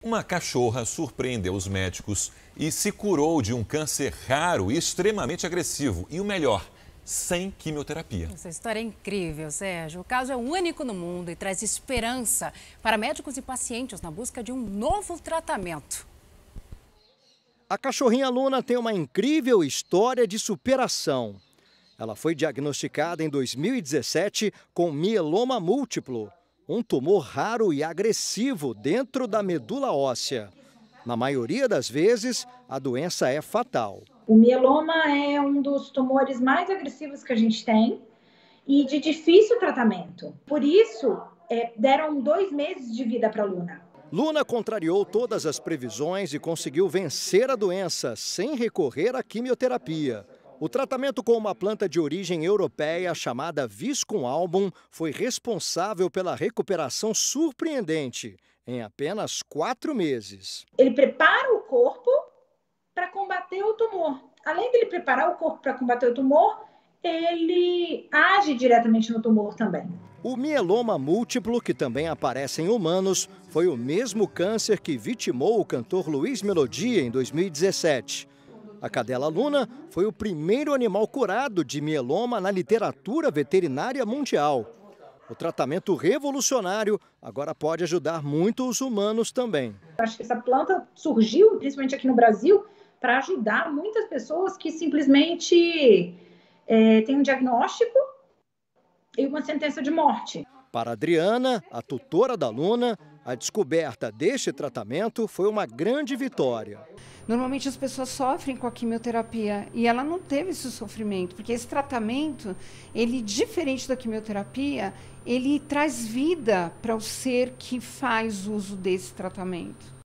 Uma cachorra surpreendeu os médicos e se curou de um câncer raro e extremamente agressivo. E o melhor, sem quimioterapia. Essa história é incrível, Sérgio. O caso é único no mundo e traz esperança para médicos e pacientes na busca de um novo tratamento. A cachorrinha Luna tem uma incrível história de superação. Ela foi diagnosticada em 2017 com mieloma múltiplo um tumor raro e agressivo dentro da medula óssea. Na maioria das vezes, a doença é fatal. O mieloma é um dos tumores mais agressivos que a gente tem e de difícil tratamento. Por isso, é, deram dois meses de vida para Luna. Luna contrariou todas as previsões e conseguiu vencer a doença sem recorrer à quimioterapia. O tratamento com uma planta de origem europeia chamada Viscum album foi responsável pela recuperação surpreendente em apenas quatro meses. Ele prepara o corpo para combater o tumor. Além de preparar o corpo para combater o tumor, ele age diretamente no tumor também. O mieloma múltiplo, que também aparece em humanos, foi o mesmo câncer que vitimou o cantor Luiz Melodia em 2017. A cadela Luna foi o primeiro animal curado de mieloma na literatura veterinária mundial. O tratamento revolucionário agora pode ajudar muito os humanos também. Acho que essa planta surgiu, principalmente aqui no Brasil, para ajudar muitas pessoas que simplesmente é, têm um diagnóstico e uma sentença de morte. Para Adriana, a tutora da Luna, a descoberta deste tratamento foi uma grande vitória. Normalmente as pessoas sofrem com a quimioterapia e ela não teve esse sofrimento, porque esse tratamento, ele diferente da quimioterapia, ele traz vida para o ser que faz uso desse tratamento.